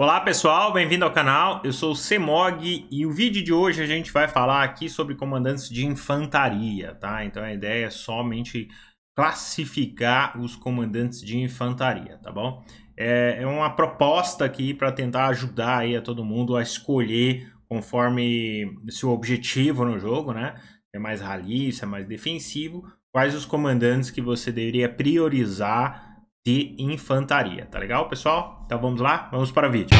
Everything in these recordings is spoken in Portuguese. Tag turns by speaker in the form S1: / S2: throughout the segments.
S1: Olá pessoal, bem-vindo ao canal, eu sou o Semog e o vídeo de hoje a gente vai falar aqui sobre comandantes de infantaria, tá? Então a ideia é somente classificar os comandantes de infantaria, tá bom? É, é uma proposta aqui para tentar ajudar aí a todo mundo a escolher conforme seu objetivo no jogo, né? É mais rally, se é mais defensivo, quais os comandantes que você deveria priorizar de infantaria, tá legal, pessoal? Então vamos lá, vamos para o vídeo.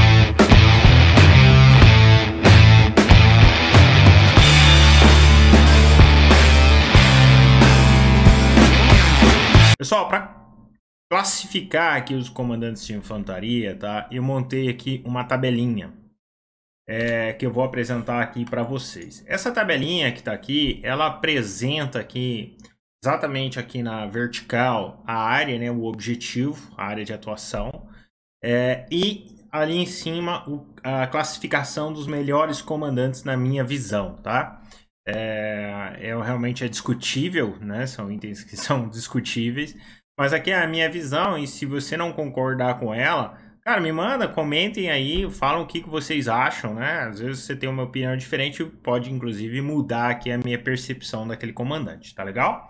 S1: Pessoal, para classificar aqui os comandantes de infantaria, tá? Eu montei aqui uma tabelinha é, que eu vou apresentar aqui para vocês. Essa tabelinha que está aqui, ela apresenta aqui exatamente aqui na vertical a área, né, o objetivo, a área de atuação, é, e ali em cima o, a classificação dos melhores comandantes na minha visão, tá? É, é, realmente é discutível, né? São itens que são discutíveis, mas aqui é a minha visão e se você não concordar com ela, cara, me manda, comentem aí, falam o que, que vocês acham, né? Às vezes você tem uma opinião diferente, pode inclusive mudar aqui a minha percepção daquele comandante, tá legal?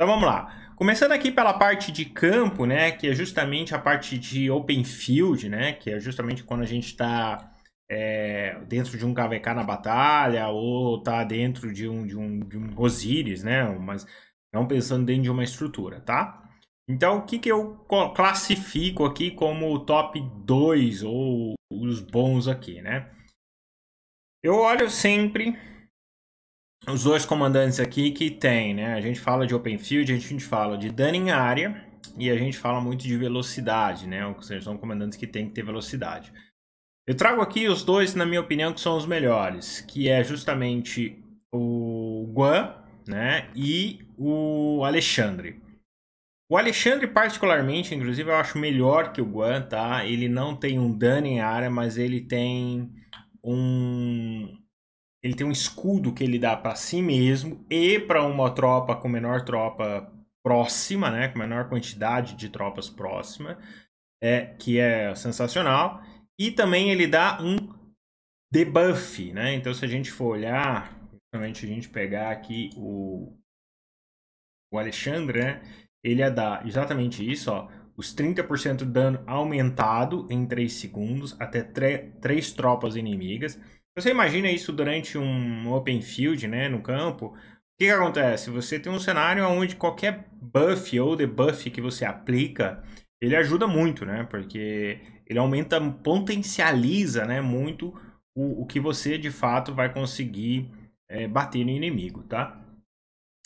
S1: Então vamos lá. Começando aqui pela parte de campo, né, que é justamente a parte de open field, né, que é justamente quando a gente está é, dentro de um KVK na batalha ou está dentro de um, de um, de um Osiris, né, mas não pensando dentro de uma estrutura, tá? Então, o que, que eu classifico aqui como o top 2 ou os bons aqui, né? Eu olho sempre os dois comandantes aqui que tem, né? A gente fala de open field, a gente fala de dano em área e a gente fala muito de velocidade, né? Ou seja, são comandantes que tem que ter velocidade. Eu trago aqui os dois, na minha opinião, que são os melhores, que é justamente o Guan, né? E o Alexandre. O Alexandre, particularmente, inclusive, eu acho melhor que o Guan, tá? Ele não tem um dano em área, mas ele tem um, ele tem um escudo que ele dá para si mesmo e para uma tropa com menor tropa próxima, né, com menor quantidade de tropas próxima, é que é sensacional. E também ele dá um debuff, né? Então se a gente for olhar, justamente a gente pegar aqui o o Alexandre, né? Ele dá exatamente isso, ó. Os 30% de dano aumentado em 3 segundos até 3 tropas inimigas você imagina isso durante um open field, né, no campo? O que, que acontece? Você tem um cenário onde qualquer buff ou debuff que você aplica, ele ajuda muito, né? Porque ele aumenta, potencializa, né, muito o, o que você de fato vai conseguir é, bater no inimigo, tá?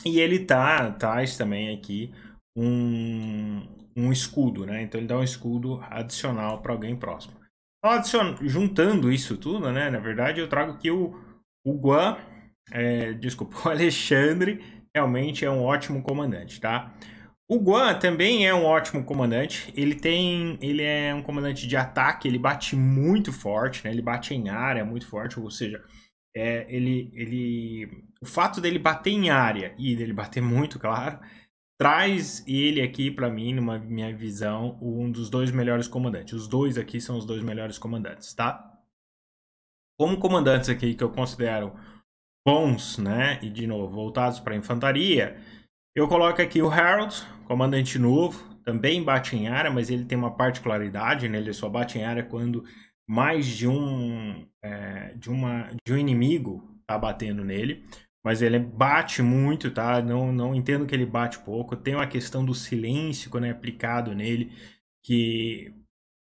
S1: E ele tá, traz também aqui um, um escudo, né? Então ele dá um escudo adicional para alguém próximo. Então, juntando isso tudo, né? Na verdade, eu trago que o, o Guan, é, desculpa, o Alexandre realmente é um ótimo comandante, tá? O Guan também é um ótimo comandante. Ele tem, ele é um comandante de ataque. Ele bate muito forte, né? Ele bate em área muito forte, ou seja, é, ele, ele, o fato dele bater em área e dele bater muito, claro, traz ele aqui para mim, numa minha visão, um dos dois melhores comandantes. Os dois aqui são os dois melhores comandantes, tá? Como comandantes aqui que eu considero bons, né? E de novo, voltados para infantaria, eu coloco aqui o Harold, comandante novo, também bate em área, mas ele tem uma particularidade, né? Ele só bate em área quando mais de um é, de uma de um inimigo tá batendo nele mas ele bate muito, tá? Não, não entendo que ele bate pouco. Tem uma questão do silêncio, né, aplicado nele, que,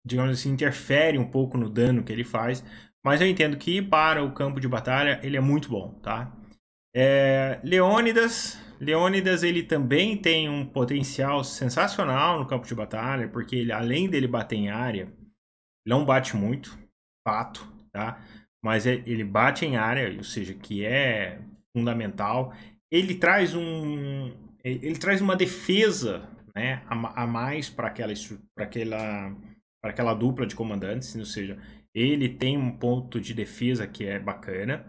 S1: digamos assim, interfere um pouco no dano que ele faz. Mas eu entendo que para o campo de batalha ele é muito bom, tá? É, Leônidas, Leônidas ele também tem um potencial sensacional no campo de batalha, porque ele, além dele bater em área, não bate muito, fato, tá? Mas é, ele bate em área, ou seja, que é fundamental. Ele traz um, ele traz uma defesa, né, a, a mais para aquela, para aquela, para aquela dupla de comandantes, ou seja, ele tem um ponto de defesa que é bacana.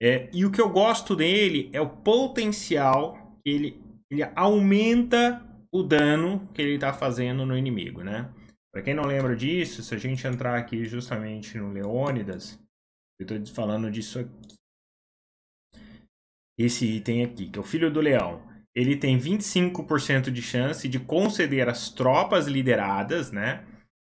S1: É, e o que eu gosto dele é o potencial que ele, ele aumenta o dano que ele está fazendo no inimigo, né? Para quem não lembra disso, se a gente entrar aqui justamente no Leônidas, eu estou falando disso aqui esse item aqui, que é o Filho do Leão. Ele tem 25% de chance de conceder às tropas lideradas, né,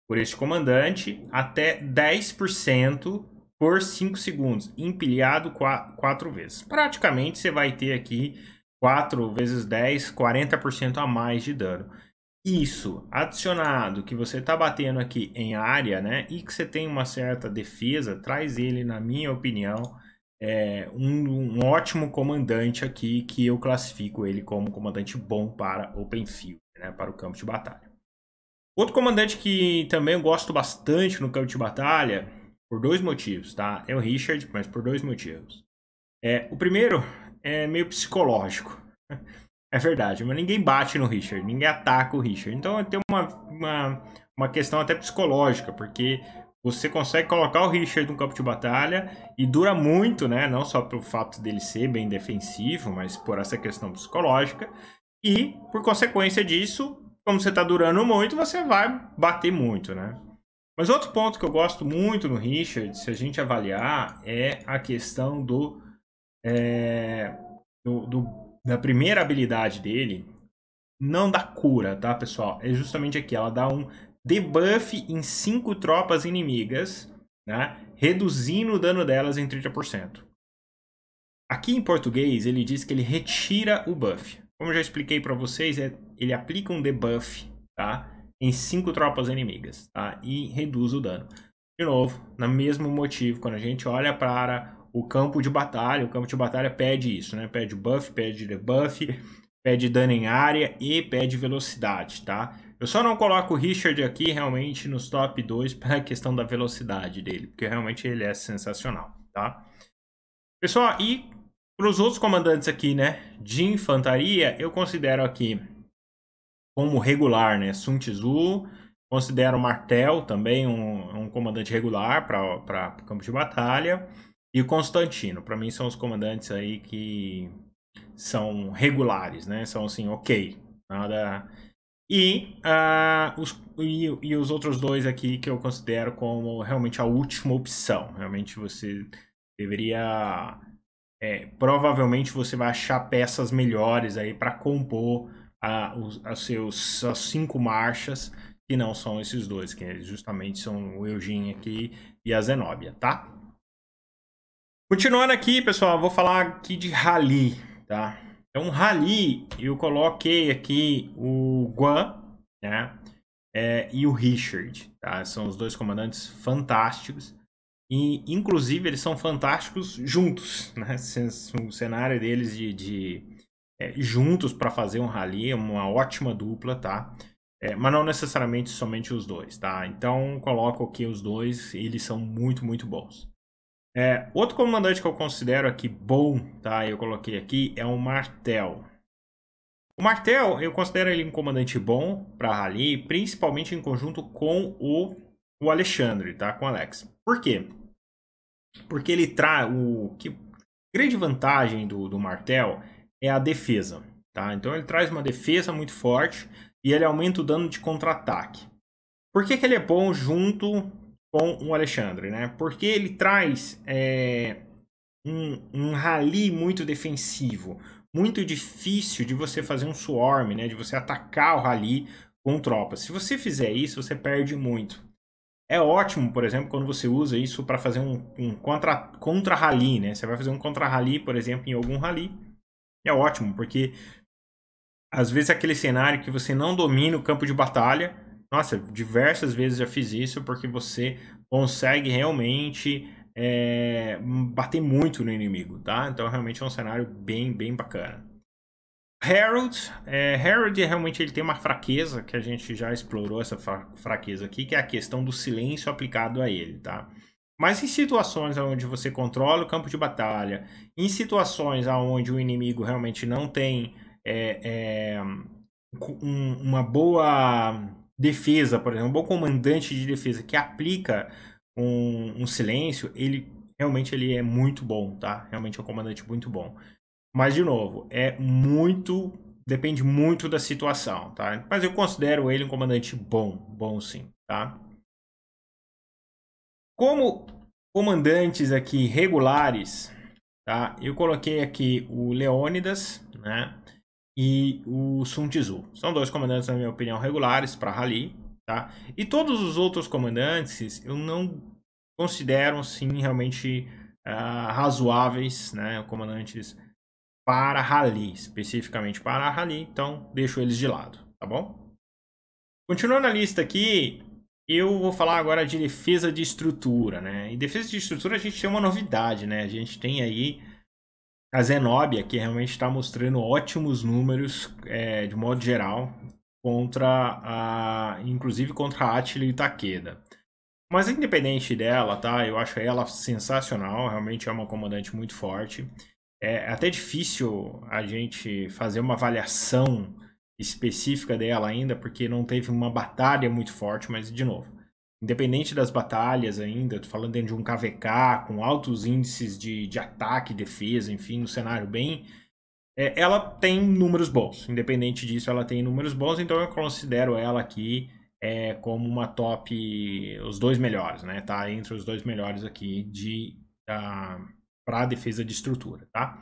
S1: por este comandante, até 10% por 5 segundos, empilhado 4 vezes. Praticamente você vai ter aqui 4 vezes 10, 40% a mais de dano. Isso, adicionado que você está batendo aqui em área, né, e que você tem uma certa defesa, traz ele, na minha opinião, é, um, um, ótimo comandante aqui, que eu classifico ele como comandante bom para field, né, para o campo de batalha. Outro comandante que também eu gosto bastante no campo de batalha, por dois motivos, tá? É o Richard, mas por dois motivos. É, o primeiro é meio psicológico. É verdade, mas ninguém bate no Richard, ninguém ataca o Richard. Então tem uma, uma, uma questão até psicológica, porque você consegue colocar o Richard no campo de batalha e dura muito, né? Não só pelo fato dele ser bem defensivo, mas por essa questão psicológica. E, por consequência disso, como você está durando muito, você vai bater muito, né? Mas outro ponto que eu gosto muito no Richard, se a gente avaliar, é a questão do, é, do, do da primeira habilidade dele, não dá cura, tá, pessoal? É justamente aqui, ela dá um debuff em 5 tropas inimigas, né? reduzindo o dano delas em 30%. Aqui em português, ele diz que ele retira o buff. Como eu já expliquei para vocês, é, ele aplica um debuff tá? em 5 tropas inimigas tá? e reduz o dano. De novo, no mesmo motivo, quando a gente olha para o campo de batalha, o campo de batalha pede isso, né? Pede buff, pede debuff, pede dano em área e pede velocidade, tá? Eu só não coloco o Richard aqui realmente nos top 2 para a questão da velocidade dele, porque realmente ele é sensacional, tá? Pessoal, e para os outros comandantes aqui, né, de infantaria, eu considero aqui como regular, né, Sun Tzu, considero Martel também um, um comandante regular para o campo de batalha, e Constantino, para mim são os comandantes aí que são regulares, né, são assim, ok, nada e, uh, os, e, e, os outros dois aqui que eu considero como realmente a última opção. Realmente você deveria. É, provavelmente você vai achar peças melhores aí para compor a, ah, os, seus, as cinco marchas, que não são esses dois, que justamente são o Eugene aqui e a Zenobia tá? Continuando aqui, pessoal, vou falar aqui de Rally, tá? Então, é Rally, eu coloquei aqui o Guan, né? É, e o Richard, tá? São os dois comandantes fantásticos. E, inclusive, eles são fantásticos juntos, né? O cenário deles de, de é, juntos para fazer um rally é uma ótima dupla, tá? É, mas não necessariamente somente os dois, tá? Então, coloco aqui os dois, eles são muito, muito bons. É, outro comandante que eu considero aqui bom, tá? Eu coloquei aqui é o Martel. O Martel, eu considero ele um comandante bom para Rally, principalmente em conjunto com o, o Alexandre, tá? Com o Alex. Por quê? Porque ele traz o que grande vantagem do, do Martel é a defesa, tá? Então ele traz uma defesa muito forte e ele aumenta o dano de contra-ataque. Por que, que ele é bom junto com o Alexandre, né? Porque ele traz é, um, um rally muito defensivo, muito difícil de você fazer um swarm, né? De você atacar o rally com tropas. Se você fizer isso, você perde muito. É ótimo, por exemplo, quando você usa isso para fazer um, um contra, contra rally, né? Você vai fazer um contra rally, por exemplo, em algum rally. É ótimo, porque às vezes é aquele cenário que você não domina o campo de batalha, nossa, diversas vezes já fiz isso, porque você consegue realmente é, bater muito no inimigo, tá? Então realmente é um cenário bem, bem bacana. Harold, é, Harold realmente ele tem uma fraqueza que a gente já explorou essa fraqueza aqui, que é a questão do silêncio aplicado a ele, tá? Mas em situações onde você controla o campo de batalha, em situações onde o inimigo realmente não tem é, é, um, uma boa defesa, por exemplo, um bom comandante de defesa que aplica um, um, silêncio, ele realmente ele é muito bom, tá? Realmente é um comandante muito bom. Mas de novo, é muito depende muito da situação, tá? Mas eu considero ele um comandante bom, bom sim, tá? Como comandantes aqui regulares, tá? Eu coloquei aqui o Leônidas, né? e o Sun Tzu. São dois comandantes, na minha opinião, regulares para Rally, tá? E todos os outros comandantes eu não considero, sim, realmente uh, razoáveis, né? Comandantes para Rally, especificamente para Rally, então deixo eles de lado, tá bom? Continuando a lista aqui, eu vou falar agora de defesa de estrutura, né? E defesa de estrutura a gente tem uma novidade, né? A gente tem aí a Zenobia, que realmente está mostrando ótimos números é, de modo geral, contra a, inclusive contra a Attila e Takeda. Mas independente dela, tá? Eu acho ela sensacional, realmente é uma comandante muito forte. É até difícil a gente fazer uma avaliação específica dela ainda, porque não teve uma batalha muito forte, mas de novo, independente das batalhas ainda, tô falando dentro de um KVK, com altos índices de, de ataque, defesa, enfim, no cenário bem. É, ela tem números bons, independente disso, ela tem números bons, então eu considero ela aqui é, como uma top, os dois melhores, né? Tá entre os dois melhores aqui de ah, para defesa de estrutura, tá?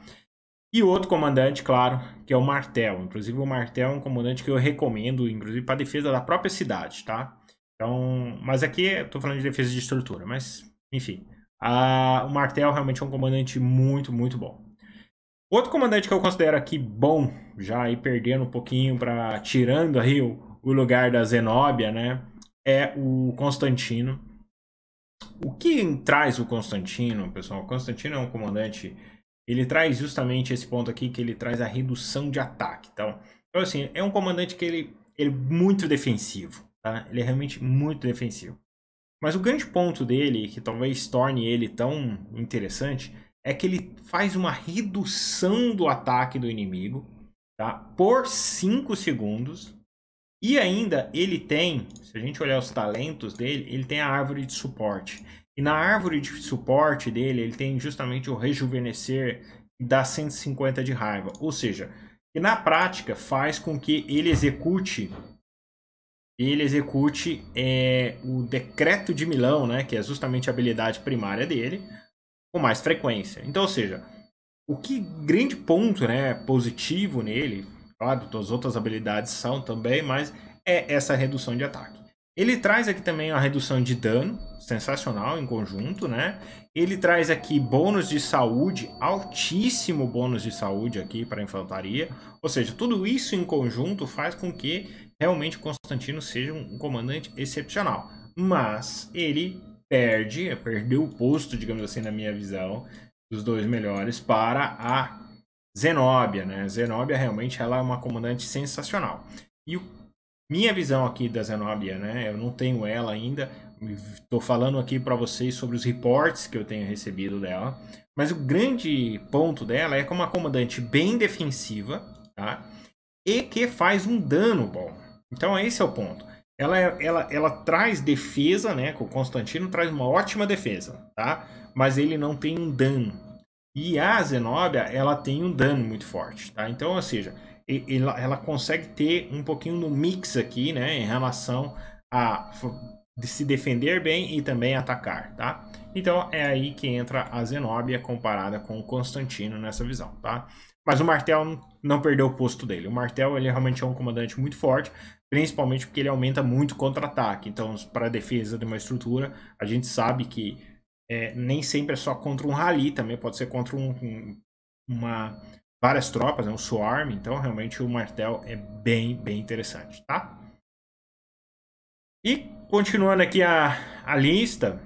S1: E outro comandante, claro, que é o Martel. Inclusive, o Martel é um comandante que eu recomendo, inclusive, para defesa da própria cidade, tá? Então, mas aqui estou falando de defesa de estrutura, mas enfim. A, o Martel realmente é um comandante muito, muito bom. Outro comandante que eu considero aqui bom, já aí perdendo um pouquinho para tirando aí o, o, lugar da Zenobia, né? É o Constantino. O que traz o Constantino, pessoal? O Constantino é um comandante. Ele traz justamente esse ponto aqui que ele traz a redução de ataque. Então, então assim, é um comandante que ele, ele é muito defensivo. Tá? Ele é realmente muito defensivo. Mas o grande ponto dele, que talvez torne ele tão interessante, é que ele faz uma redução do ataque do inimigo tá? por 5 segundos. E ainda ele tem, se a gente olhar os talentos dele, ele tem a árvore de suporte. E na árvore de suporte dele, ele tem justamente o rejuvenescer e dá 150 de raiva. Ou seja, que na prática faz com que ele execute ele execute é, o decreto de Milão, né, que é justamente a habilidade primária dele, com mais frequência. Então, ou seja, o que grande ponto, né, positivo nele, claro, as outras habilidades são também, mas é essa redução de ataque. Ele traz aqui também a redução de dano, sensacional em conjunto, né? Ele traz aqui bônus de saúde, altíssimo bônus de saúde aqui para a infantaria. Ou seja, tudo isso em conjunto faz com que realmente Constantino seja um comandante excepcional. Mas ele perde, é, perdeu o posto, digamos assim, na minha visão, dos dois melhores para a Zenobia, né? Zenobia realmente ela é uma comandante sensacional. E o, minha visão aqui da Zenobia, né? Eu não tenho ela ainda. Estou falando aqui para vocês sobre os reportes que eu tenho recebido dela. Mas o grande ponto dela é que é uma comandante bem defensiva, tá? E que faz um dano bom. Então esse é o ponto. Ela, é, ela, ela traz defesa, né? O Constantino traz uma ótima defesa, tá? Mas ele não tem um dano. E a Zenobia, ela tem um dano muito forte, tá? Então, ou seja, ela, ela consegue ter um pouquinho no mix aqui, né? Em relação a se defender bem e também atacar, tá? Então, é aí que entra a Zenobia comparada com o Constantino nessa visão, tá? Mas o martelo não perder o posto dele. O Martel, ele realmente é um comandante muito forte, principalmente porque ele aumenta muito contra-ataque. Então, para a defesa de uma estrutura, a gente sabe que é, nem sempre é só contra um rally, também pode ser contra um, um, uma, várias tropas, né, um swarm. Então, realmente, o Martel é bem, bem interessante, tá? E continuando aqui a, a lista,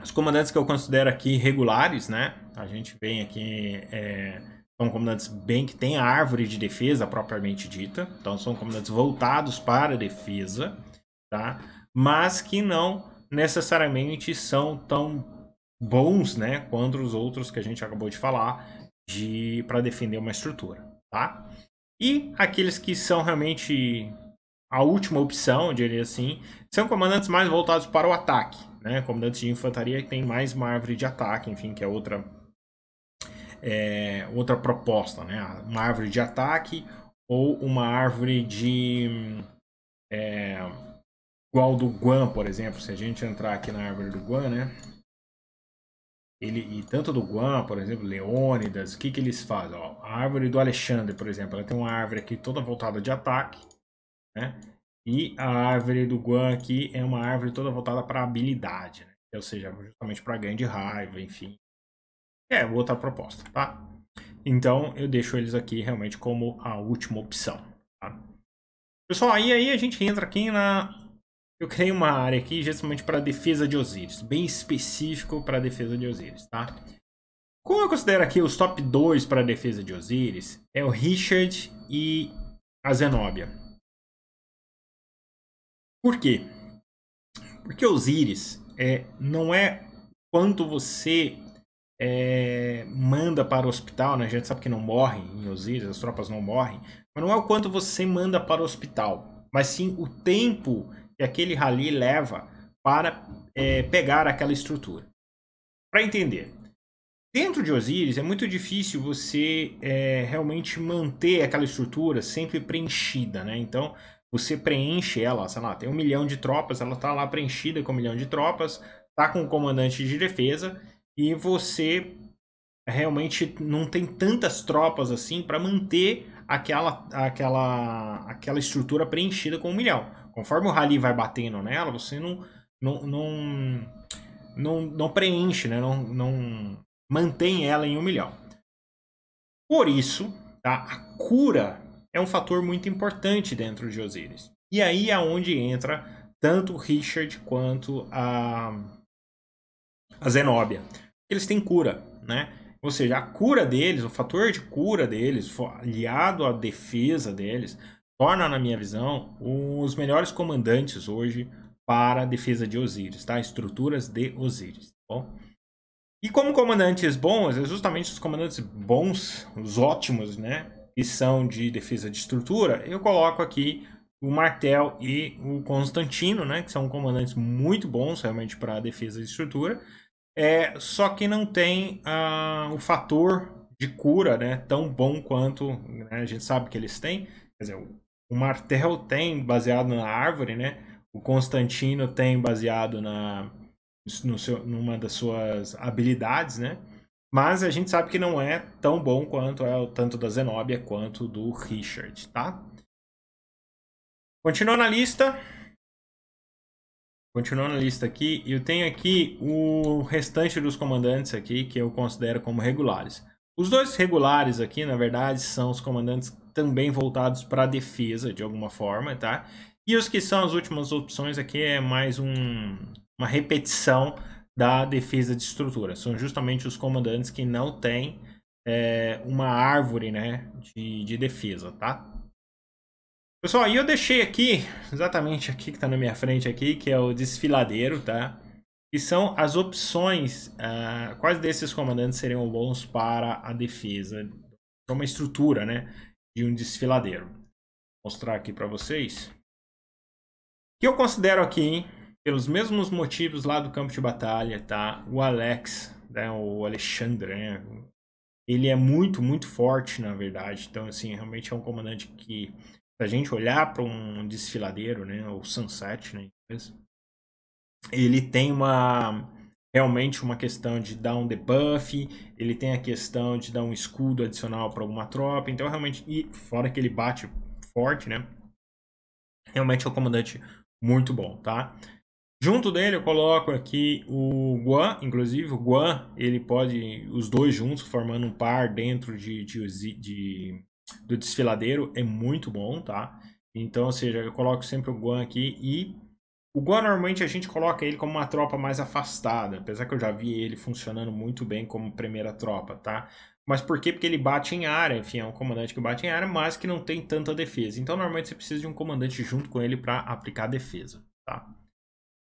S1: os comandantes que eu considero aqui regulares, né? A gente vem aqui... É, são comandantes bem que têm a árvore de defesa propriamente dita. Então são comandantes voltados para a defesa, tá? Mas que não necessariamente são tão bons, né, quanto os outros que a gente acabou de falar de para defender uma estrutura, tá? E aqueles que são realmente a última opção, eu diria assim, são comandantes mais voltados para o ataque, né? Comandantes de infantaria que tem mais uma árvore de ataque, enfim, que é outra é, outra proposta, né? Uma árvore de ataque ou uma árvore de é, igual do Guan, por exemplo. Se a gente entrar aqui na árvore do Guan, né? Ele, e tanto do Guan, por exemplo, Leônidas, o que, que eles fazem? Ó, a árvore do Alexandre, por exemplo, ela tem uma árvore aqui toda voltada de ataque, né? E a árvore do Guan aqui é uma árvore toda voltada para habilidade, né? ou seja, justamente para ganho de raiva, enfim, é, outra proposta, tá? Então, eu deixo eles aqui realmente como a última opção, tá? Pessoal, aí, aí a gente entra aqui na... Eu criei uma área aqui justamente para defesa de Osiris, bem específico para defesa de Osiris, tá? Como eu considero aqui os top 2 para defesa de Osiris, é o Richard e a Zenobia. Por quê? Porque Osiris é, não é quanto você é, manda para o hospital, né? A gente sabe que não morre em Osiris, as tropas não morrem, mas não é o quanto você manda para o hospital, mas sim o tempo que aquele rally leva para é, pegar aquela estrutura. Para entender, dentro de Osiris é muito difícil você é, realmente manter aquela estrutura sempre preenchida, né? Então você preenche ela, sei lá, tem um milhão de tropas, ela está lá preenchida com um milhão de tropas, tá com o comandante de defesa e você realmente não tem tantas tropas assim para manter aquela, aquela, aquela estrutura preenchida com um milhão. Conforme o rally vai batendo nela, você não não, não, não, não preenche, né? não, não mantém ela em um milhão. Por isso, tá? a cura é um fator muito importante dentro de Osiris. E aí é onde entra tanto o Richard quanto a, a Zenobia eles têm cura, né? Ou seja, a cura deles, o fator de cura deles, aliado à defesa deles, torna, na minha visão, os melhores comandantes hoje para a defesa de Osiris, tá? Estruturas de tá bom? E como comandantes bons, é justamente os comandantes bons, os ótimos, né? Que são de defesa de estrutura, eu coloco aqui o Martel e o Constantino, né? Que são comandantes muito bons realmente para a defesa de estrutura. É, só que não tem ah, um fator de cura né, tão bom quanto né, a gente sabe que eles têm. Quer dizer, o Martel tem baseado na árvore, né? O Constantino tem baseado na no seu, numa das suas habilidades, né? Mas a gente sabe que não é tão bom quanto é o tanto da Zenobia quanto do Richard, tá? Continuando na lista, Continuando a lista aqui, eu tenho aqui o restante dos comandantes aqui, que eu considero como regulares. Os dois regulares aqui, na verdade, são os comandantes também voltados para a defesa, de alguma forma, tá? E os que são as últimas opções aqui é mais um, uma repetição da defesa de estrutura. São justamente os comandantes que não têm é, uma árvore né, de, de defesa, tá? Pessoal, e eu deixei aqui, exatamente aqui que está na minha frente aqui, que é o desfiladeiro, tá? Que são as opções, uh, quais desses comandantes seriam bons para a defesa. É uma estrutura, né? De um desfiladeiro. Vou mostrar aqui para vocês. Que eu considero aqui, hein, pelos mesmos motivos lá do campo de batalha, tá? O Alex, né? O Alexandre, né? Ele é muito, muito forte, na verdade. Então, assim, realmente é um comandante que a gente olhar para um desfiladeiro, né, ou sunset, né, ele tem uma realmente uma questão de dar um debuff, ele tem a questão de dar um escudo adicional para alguma tropa, então realmente e fora que ele bate forte, né? Realmente é um comandante muito bom, tá? Junto dele eu coloco aqui o Guan, inclusive o Guan, ele pode, os dois juntos, formando um par dentro de, de, de do desfiladeiro é muito bom, tá? Então, ou seja, eu coloco sempre o Guan aqui e... O Guan, normalmente, a gente coloca ele como uma tropa mais afastada, apesar que eu já vi ele funcionando muito bem como primeira tropa, tá? Mas por quê? Porque ele bate em área, enfim, é um comandante que bate em área, mas que não tem tanta defesa. Então, normalmente, você precisa de um comandante junto com ele para aplicar defesa, tá?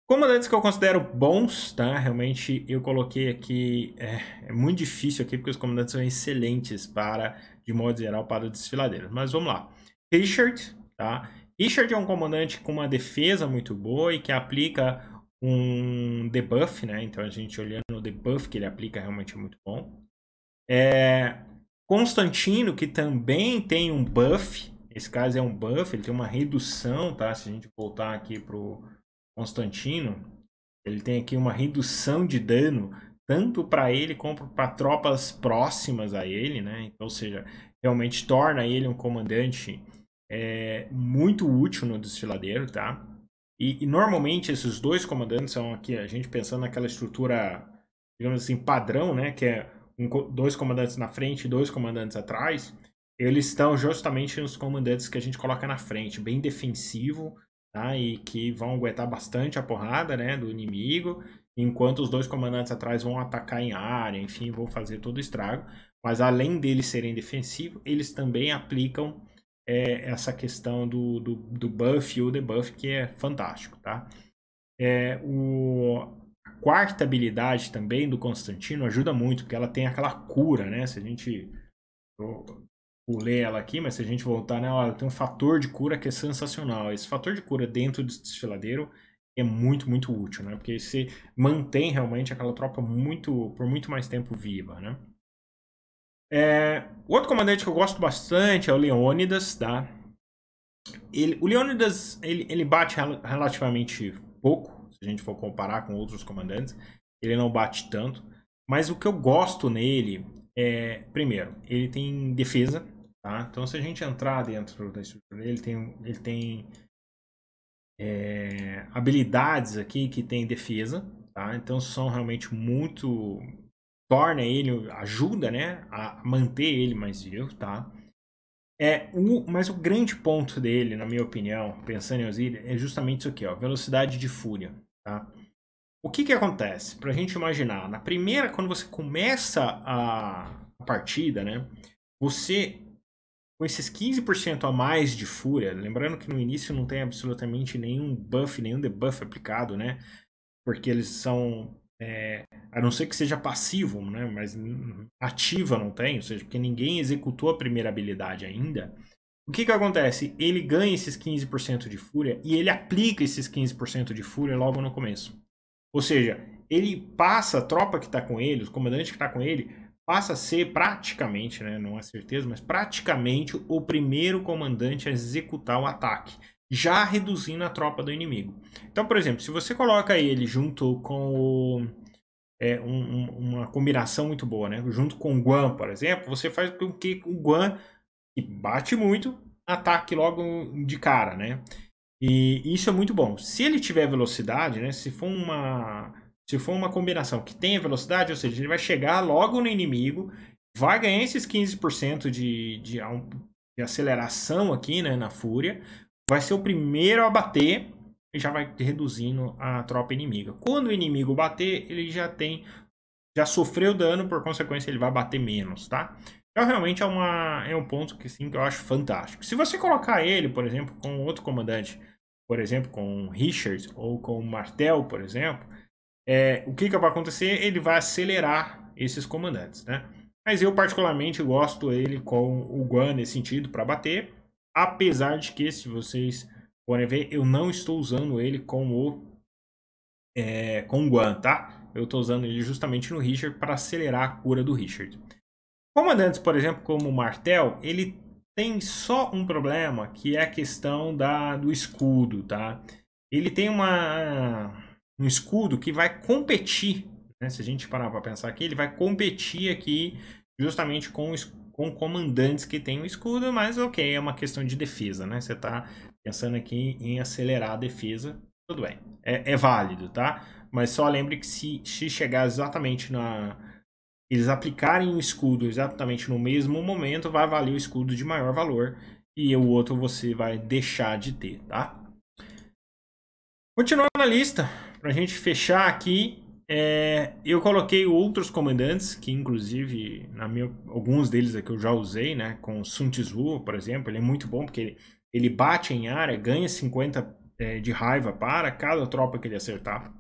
S1: Comandantes que eu considero bons, tá? Realmente eu coloquei aqui, é, é, muito difícil aqui porque os comandantes são excelentes para, de modo geral, para o desfiladeiro. Mas vamos lá. Richard, tá? Richard é um comandante com uma defesa muito boa e que aplica um debuff, né? Então a gente olhando o debuff que ele aplica realmente é muito bom. É... Constantino, que também tem um buff, esse caso é um buff, ele tem uma redução, tá? Se a gente voltar aqui pro Constantino, ele tem aqui uma redução de dano tanto para ele como para tropas próximas a ele, né? Então, ou seja, realmente torna ele um comandante é, muito útil no desfiladeiro, tá? E, e, normalmente esses dois comandantes são aqui a gente pensando naquela estrutura, digamos assim, padrão, né? Que é um, dois comandantes na frente e dois comandantes atrás. Eles estão justamente nos comandantes que a gente coloca na frente, bem defensivo tá? e que vão aguentar bastante a porrada né, do inimigo, enquanto os dois comandantes atrás vão atacar em área, enfim, vão fazer todo o estrago. Mas além deles serem defensivos, eles também aplicam é, essa questão do, do, do buff e o debuff, que é fantástico. Tá? É, o, a quarta habilidade também do Constantino ajuda muito, porque ela tem aquela cura, né? Se a gente pulei ela aqui, mas se a gente voltar nela, ela tem um fator de cura que é sensacional. Esse fator de cura dentro do desfiladeiro é muito, muito útil, né? Porque você mantém realmente aquela tropa muito, por muito mais tempo viva, né? É, o outro comandante que eu gosto bastante é o Leônidas, tá? Ele, o Leônidas, ele, ele bate relativamente pouco, se a gente for comparar com outros comandantes. Ele não bate tanto. Mas o que eu gosto nele é, primeiro, ele tem defesa, Tá? Então, se a gente entrar dentro da estrutura dele, tem, ele tem é, habilidades aqui que tem defesa, tá? então são realmente muito. torna ele, ajuda né, a manter ele mais vivo. Tá? É o, mas o grande ponto dele, na minha opinião, pensando em Osiris, é justamente isso aqui, ó, velocidade de fúria. Tá? O que, que acontece? Para a gente imaginar, na primeira, quando você começa a partida, né, você com esses 15% a mais de fúria, lembrando que no início não tem absolutamente nenhum buff, nenhum debuff aplicado, né? Porque eles são. É, a não ser que seja passivo, né? Mas hum, ativa não tem, ou seja, porque ninguém executou a primeira habilidade ainda. O que que acontece? Ele ganha esses 15% de fúria e ele aplica esses 15% de fúria logo no começo. Ou seja, ele passa a tropa que está com ele, o comandante que está com ele, passa a ser praticamente, né, não é certeza, mas praticamente o primeiro comandante a executar o ataque, já reduzindo a tropa do inimigo. Então, por exemplo, se você coloca ele junto com o, é, um, uma combinação muito boa, né, junto com o Guan, por exemplo, você faz com que o Guan, que bate muito, ataque logo de cara, né? E isso é muito bom. Se ele tiver velocidade, né, se for uma se for uma combinação que tenha velocidade, ou seja, ele vai chegar logo no inimigo, vai ganhar esses 15% de, de, de aceleração aqui né, na fúria, vai ser o primeiro a bater e já vai reduzindo a tropa inimiga. Quando o inimigo bater, ele já tem já sofreu dano, por consequência ele vai bater menos, tá? Então realmente é, uma, é um ponto que sim que eu acho fantástico. Se você colocar ele, por exemplo, com outro comandante, por exemplo, com Richard ou com Martel, por exemplo, é, o que, que vai acontecer? Ele vai acelerar esses comandantes, né? Mas eu particularmente gosto ele com o Guan nesse sentido para bater, apesar de que, se vocês podem ver, eu não estou usando ele com o, é, com o Guan, tá? Eu estou usando ele justamente no Richard para acelerar a cura do Richard. Comandantes, por exemplo, como o Martel, ele tem só um problema, que é a questão da, do escudo, tá? Ele tem uma um escudo que vai competir, né? se a gente parar para pensar aqui, ele vai competir aqui justamente com, com comandantes que tem o escudo, mas ok, é uma questão de defesa, né? Você está pensando aqui em acelerar a defesa, tudo bem, é, é válido, tá? Mas só lembre que se, se chegar exatamente na, eles aplicarem o escudo exatamente no mesmo momento, vai valer o escudo de maior valor e o outro você vai deixar de ter, tá? Continuando na lista, pra gente fechar aqui, é, eu coloquei outros comandantes, que inclusive, na minha, alguns deles aqui é eu já usei, né? Com Sun Tzu, por exemplo, ele é muito bom porque ele, ele bate em área, ganha 50 é, de raiva para cada tropa que ele acertar.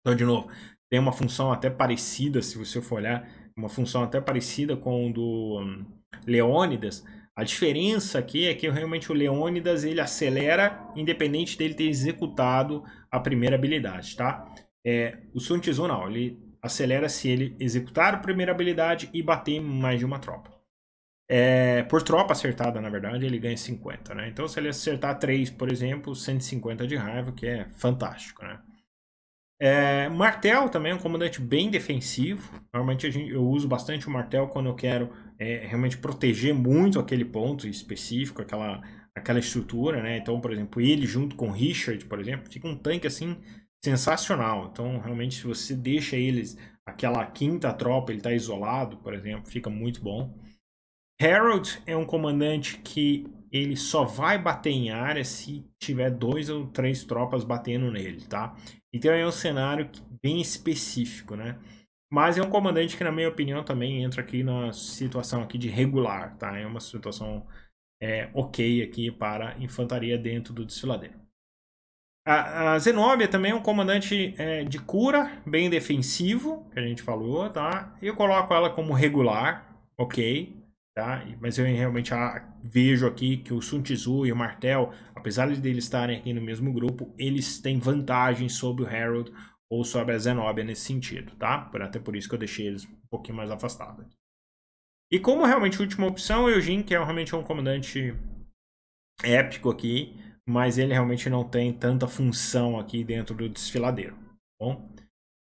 S1: Então, de novo, tem uma função até parecida, se você for olhar, uma função até parecida com o do hum, Leônidas, a diferença aqui é que realmente o Leônidas ele acelera independente dele ter executado a primeira habilidade, tá? É, o Sun Tzu não, ele acelera se ele executar a primeira habilidade e bater mais de uma tropa. É, por tropa acertada, na verdade, ele ganha 50, né? Então se ele acertar 3, por exemplo, 150 de raiva, que é fantástico, né? É, martel também é um comandante bem defensivo. Normalmente gente, eu uso bastante o martel quando eu quero é, realmente proteger muito aquele ponto específico, aquela, aquela estrutura, né? Então, por exemplo, ele junto com o Richard, por exemplo, fica um tanque assim sensacional. Então, realmente, se você deixa eles, aquela quinta tropa, ele está isolado, por exemplo, fica muito bom. Harold é um comandante que ele só vai bater em área se tiver dois ou três tropas batendo nele, tá? Então é um cenário bem específico, né? Mas é um comandante que, na minha opinião, também entra aqui na situação aqui de regular, tá? É uma situação é, ok aqui para infantaria dentro do desfiladeiro. A, a Zenobia também é um comandante é, de cura, bem defensivo, que a gente falou, tá? Eu coloco ela como regular, ok? Tá? Mas eu realmente vejo aqui que o Sun Tzu e o Martel, apesar de eles estarem aqui no mesmo grupo, eles têm vantagens sobre o Harold ou sobre a Zenobia nesse sentido, tá? Por, até por isso que eu deixei eles um pouquinho mais afastados. E como realmente última opção, o Eugene, que é realmente um comandante épico aqui, mas ele realmente não tem tanta função aqui dentro do desfiladeiro, tá bom?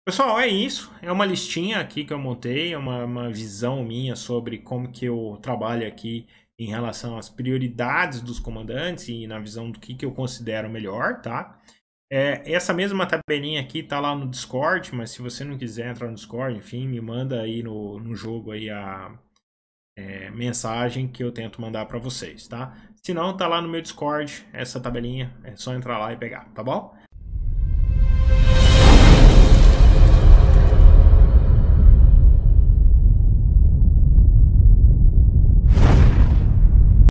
S1: Pessoal, é isso. É uma listinha aqui que eu montei, é uma, uma visão minha sobre como que eu trabalho aqui em relação às prioridades dos comandantes e na visão do que, que eu considero melhor, tá? É, essa mesma tabelinha aqui tá lá no Discord, mas se você não quiser entrar no Discord, enfim, me manda aí no, no jogo aí a é, mensagem que eu tento mandar para vocês, tá? Se não, tá lá no meu Discord essa tabelinha, é só entrar lá e pegar, tá bom?